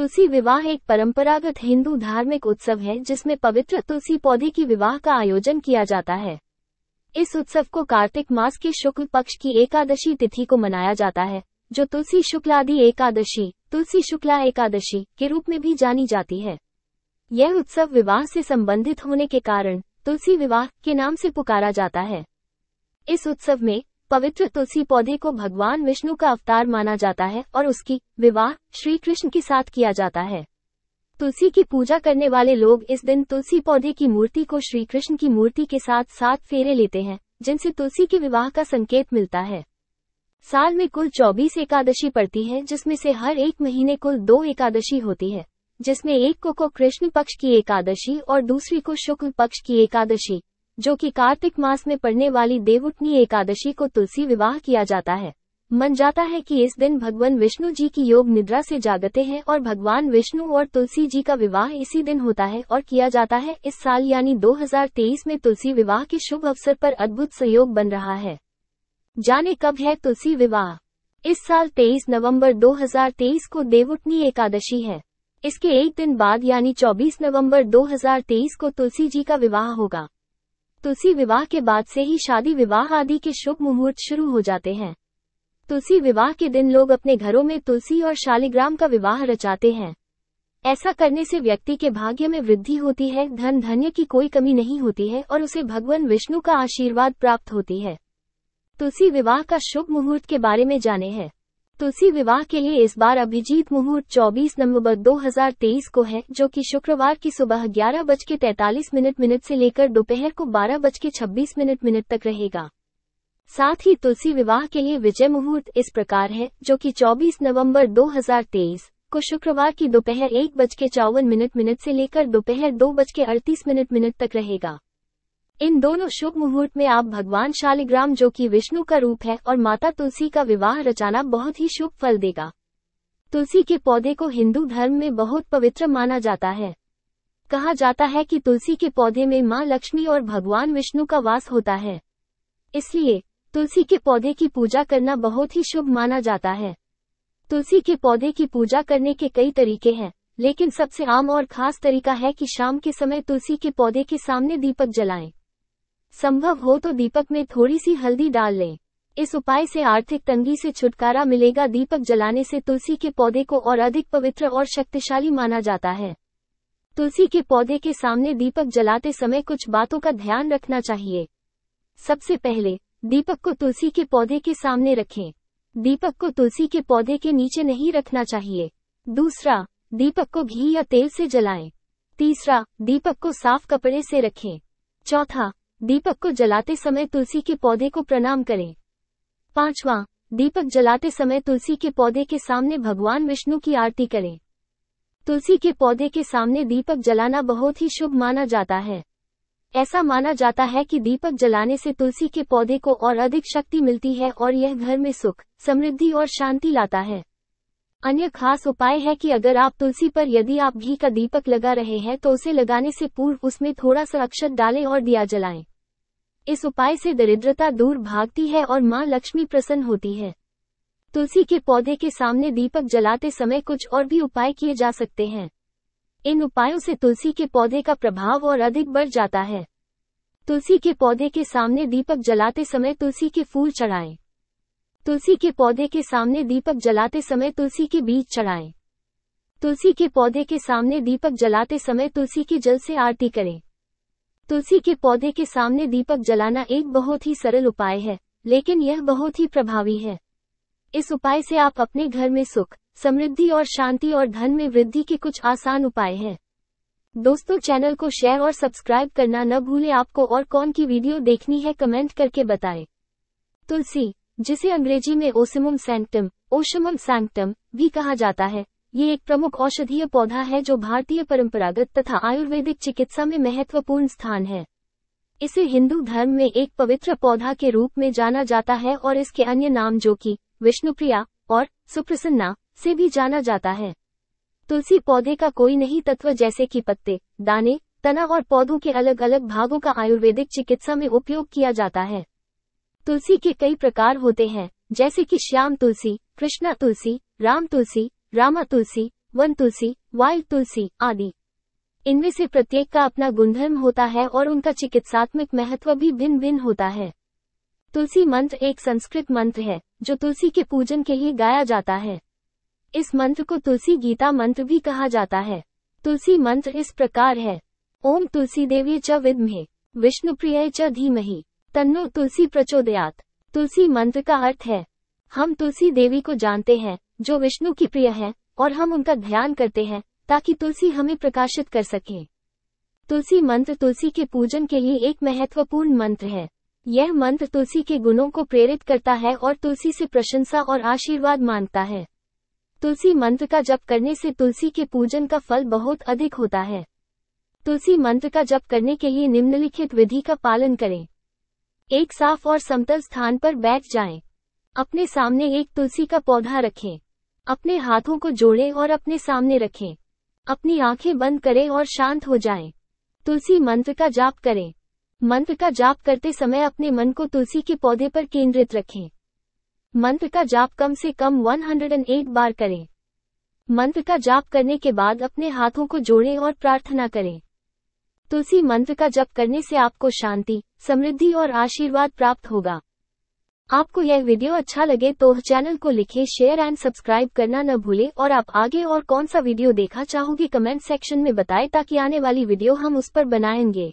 तुलसी विवाह एक परंपरागत हिंदू धार्मिक उत्सव है जिसमें पवित्र तुलसी पौधे की विवाह का आयोजन किया जाता है इस उत्सव को कार्तिक मास के शुक्ल पक्ष की एकादशी तिथि को मनाया जाता है जो तुलसी शुक्लादि एकादशी तुलसी शुक्ला एकादशी के रूप में भी जानी जाती है यह उत्सव विवाह से संबंधित होने के कारण तुलसी विवाह के नाम से पुकारा जाता है इस उत्सव में पवित्र तुलसी पौधे को भगवान विष्णु का अवतार माना जाता है और उसकी विवाह श्री कृष्ण के साथ किया जाता है तुलसी की पूजा करने वाले लोग इस दिन तुलसी पौधे की मूर्ति को श्री कृष्ण की मूर्ति के साथ साथ फेरे लेते हैं जिनसे तुलसी के विवाह का संकेत मिलता है साल में कुल चौबीस एकादशी पड़ती है जिसमें से हर एक महीने कुल दो एकादशी होती है जिसमें एक को को कृष्ण पक्ष की एकादशी और दूसरी को शुक्ल पक्ष की एकादशी जो कि कार्तिक मास में पड़ने वाली देवउठनी एकादशी को तुलसी विवाह किया जाता है मन जाता है कि इस दिन भगवान विष्णु जी की योग निद्रा से जागते हैं और भगवान विष्णु और तुलसी जी का विवाह इसी दिन होता है और किया जाता है इस साल यानी 2023 में तुलसी विवाह के शुभ अवसर पर अद्भुत सहयोग बन रहा है जाने कब है तुलसी विवाह इस साल 23 नवंबर 2023 को देवउठनी एकादशी है इसके एक दिन बाद यानी 24 नवंबर 2023 को तुलसी जी का विवाह होगा तुलसी विवाह के बाद से ही शादी विवाह आदि के शुभ मुहूर्त शुरू हो जाते हैं तुलसी विवाह के दिन लोग अपने घरों में तुलसी और शालिग्राम का विवाह रचाते हैं ऐसा करने से व्यक्ति के भाग्य में वृद्धि होती है धन धन्य की कोई कमी नहीं होती है और उसे भगवान विष्णु का आशीर्वाद प्राप्त होती है तुलसी विवाह का शुभ मुहूर्त के बारे में जाने हैं तुलसी तो विवाह के लिए इस बार अभिजीत मुहूर्त 24 नवंबर 2023 को है जो कि शुक्रवार की सुबह ग्यारह बज के तैतालीस मिनट मिनट से लेकर दोपहर को बारह बज के छब्बीस मिनट मिनट तक रहेगा साथ ही तुलसी विवाह के लिए विजय मुहूर्त इस प्रकार है जो कि 24 नवंबर 2023 को शुक्रवार की दोपहर एक बज के चौवन मिनट मिनट से लेकर दोपहर दो बज के अड़तीस मिनट मिनट तक रहेगा इन दोनों शुभ मुहूर्त में आप भगवान शालिग्राम जो कि विष्णु का रूप है और माता तुलसी का विवाह रचाना बहुत ही शुभ फल देगा तुलसी के पौधे को हिंदू धर्म में बहुत पवित्र माना जाता है कहा जाता है कि तुलसी के पौधे में माँ लक्ष्मी और भगवान विष्णु का वास होता है इसलिए तुलसी के पौधे की पूजा करना बहुत ही शुभ माना जाता है तुलसी के पौधे की पूजा करने के कई तरीके हैं लेकिन सबसे आम और खास तरीका है कि शाम के समय तुलसी के पौधे के सामने दीपक जलाएं। संभव हो तो दीपक में थोड़ी सी हल्दी डाल लें इस उपाय से आर्थिक तंगी से छुटकारा मिलेगा दीपक जलाने से तुलसी के पौधे को और अधिक पवित्र और शक्तिशाली माना जाता है तुलसी के पौधे के सामने दीपक जलाते समय कुछ बातों का ध्यान रखना चाहिए सबसे पहले दीपक को तुलसी के पौधे के सामने रखें दीपक को तुलसी के पौधे के नीचे नहीं रखना चाहिए दूसरा दीपक को घी या तेल से जलाएं। तीसरा दीपक को साफ कपड़े से रखें चौथा दीपक को जलाते समय तुलसी के पौधे को प्रणाम करें पांचवा दीपक जलाते समय तुलसी के पौधे के सामने भगवान विष्णु की आरती करें तुलसी के पौधे के सामने दीपक जलाना बहुत ही शुभ माना जाता है ऐसा माना जाता है कि दीपक जलाने से तुलसी के पौधे को और अधिक शक्ति मिलती है और यह घर में सुख समृद्धि और शांति लाता है अन्य खास उपाय है कि अगर आप तुलसी पर यदि आप घी का दीपक लगा रहे हैं तो उसे लगाने से पूर्व उसमें थोड़ा सा अक्षत डालें और दिया जलाएं। इस उपाय से दरिद्रता दूर भागती है और माँ लक्ष्मी प्रसन्न होती है तुलसी के पौधे के सामने दीपक जलाते समय कुछ और भी उपाय किए जा सकते हैं इन उपायों से तुलसी के पौधे का प्रभाव और अधिक बढ़ जाता है तुलसी के पौधे के सामने दीपक जलाते समय तुलसी के फूल चढ़ाएं। तुलसी के पौधे के सामने दीपक जलाते समय तुलसी के बीज चढ़ाएं। तुलसी के पौधे के सामने दीपक जलाते समय तुलसी के जल से आरती करें तुलसी के पौधे के सामने दीपक जलाना एक बहुत ही सरल उपाय है लेकिन यह बहुत ही प्रभावी है इस उपाय से आप अपने घर में सुख समृद्धि और शांति और धन में वृद्धि के कुछ आसान उपाय हैं दोस्तों चैनल को शेयर और सब्सक्राइब करना न भूलें आपको और कौन की वीडियो देखनी है कमेंट करके बताएं तुलसी जिसे अंग्रेजी में ओसिमम सैंक्टम ओशमम सैंक्टम भी कहा जाता है ये एक प्रमुख औषधीय पौधा है जो भारतीय परंपरागत तथा आयुर्वेदिक चिकित्सा में महत्वपूर्ण स्थान है इसे हिंदू धर्म में एक पवित्र पौधा के रूप में जाना जाता है और इसके अन्य नाम जो कि विष्णुप्रिया और सुप्रसन्ना से भी जाना जाता है तुलसी पौधे का कोई नहीं तत्व जैसे कि पत्ते दाने तना और पौधों के अलग अलग भागों का आयुर्वेदिक चिकित्सा में उपयोग किया जाता है तुलसी के कई प्रकार होते हैं जैसे कि श्याम तुलसी कृष्णा तुलसी राम तुलसी रामा तुलसी वन तुलसी वाइल्ड तुलसी आदि इनमें से प्रत्येक का अपना गुणधर्म होता है और उनका चिकित्सात्मक महत्व भी भिन्न भिन्न होता है तुलसी मंत्र एक संस्कृत मंत्र है जो तुलसी के पूजन के लिए गाया जाता है इस मंत्र को तुलसी गीता मंत्र भी कहा जाता है तुलसी मंत्र इस प्रकार है ओम तुलसी देवी च विद्मे विष्णु प्रिय च धीमही तन्नो तुलसी प्रचोदयात तुलसी मंत्र का अर्थ है हम तुलसी देवी को जानते हैं जो विष्णु की प्रिय है और हम उनका ध्यान करते हैं ताकि तुलसी हमें प्रकाशित कर सके तुलसी मंत्र तुलसी के पूजन के लिए एक महत्वपूर्ण मंत्र है यह मंत्र तुलसी के गुणों को प्रेरित करता है और तुलसी से प्रशंसा और आशीर्वाद मांगता है तुलसी मंत्र का जप करने से तुलसी के पूजन का फल बहुत अधिक होता है तुलसी मंत्र का जप करने के लिए निम्नलिखित विधि का पालन करें एक साफ और समतल स्थान पर बैठ जाएं। अपने सामने एक तुलसी का पौधा रखें अपने हाथों को जोड़ें और अपने सामने रखें अपनी आंखें बंद करें और शांत हो जाएं। तुलसी मंत्र का जाप करें मंत्र का जाप करते समय अपने मन को तुलसी के पौधे पर केंद्रित रखें मंत्र का जाप कम से कम 108 बार करें मंत्र का जाप करने के बाद अपने हाथों को जोड़ें और प्रार्थना करें तुलसी मंत्र का जप करने से आपको शांति समृद्धि और आशीर्वाद प्राप्त होगा आपको यह वीडियो अच्छा लगे तो चैनल को लिखे शेयर एंड सब्सक्राइब करना न भूले और आप आगे और कौन सा वीडियो देखा चाहोगे कमेंट सेक्शन में बताएं ताकि आने वाली वीडियो हम उस पर बनाएंगे